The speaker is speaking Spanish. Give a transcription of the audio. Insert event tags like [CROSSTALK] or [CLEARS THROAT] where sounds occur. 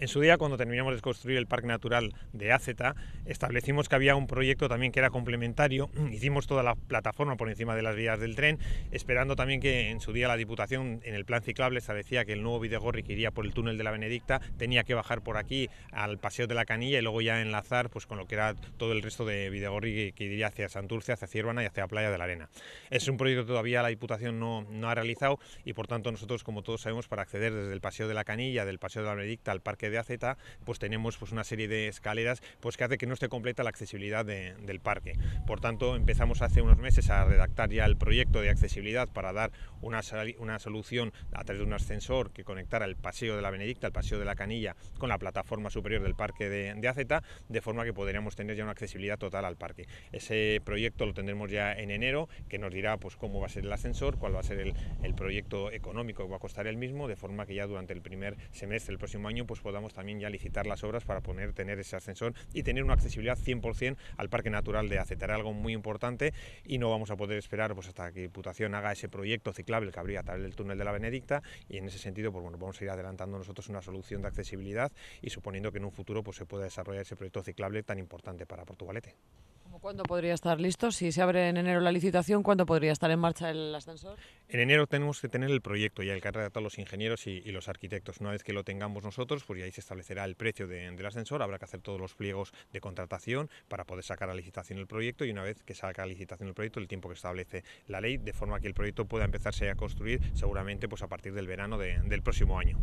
En su día, cuando terminamos de construir el Parque Natural de Aceta, establecimos que había un proyecto también que era complementario. [CLEARS THROAT] Hicimos toda la plataforma por encima de las vías del tren, esperando también que en su día la Diputación, en el plan ciclable, establecía que el nuevo Videgorri que iría por el túnel de la Benedicta tenía que bajar por aquí al Paseo de la Canilla y luego ya enlazar pues, con lo que era todo el resto de Videgorri que, iría hacia Santurce, hacia Ciervana y hacia Playa de la Arena. Es un proyecto que todavía la Diputación no, no ha realizado y, por tanto, nosotros, como todos sabemos, para acceder desde el Paseo de la Canilla, del Paseo de la Benedicta al Parque de AZ, pues tenemos pues, una serie de escaleras pues, que hace que no esté completa la accesibilidad del parque. Por tanto, empezamos hace unos meses a redactar ya el proyecto de accesibilidad para dar una, una solución a través de un ascensor que conectara el paseo de la Benedicta, el paseo de la Canilla, con la plataforma superior del parque de, de de forma que podríamos tener ya una accesibilidad total al parque. Ese proyecto lo tendremos ya en enero, que nos dirá pues, cómo va a ser el ascensor, cuál va a ser el, el proyecto económico que va a costar el mismo, de forma que ya durante el primer semestre del próximo año pues, podamos también ya licitar las obras para poner, tener ese ascensor y tener una accesibilidad 100% al Parque Natural de Acetar, algo muy importante y no vamos a poder esperar pues, hasta que Diputación haga ese proyecto ciclable que habría a través del túnel de la Benedicta y en ese sentido pues, bueno, vamos a ir adelantando nosotros una solución de accesibilidad y suponiendo que en un futuro pues, se pueda desarrollar ese proyecto ciclable tan importante para Portugalete. ¿Cuándo podría estar listo? Si se abre en enero la licitación, ¿cuándo podría estar en marcha el ascensor? En enero tenemos que tener el proyecto y el que a los ingenieros y, los arquitectos. Una vez que lo tengamos nosotros, pues ya ahí se establecerá el precio del ascensor. Habrá que hacer todos los pliegos de contratación para poder sacar a licitación el proyecto y una vez que salga a licitación el proyecto, el tiempo que establece la ley, de forma que el proyecto pueda empezarse a construir seguramente pues a partir del verano del próximo año.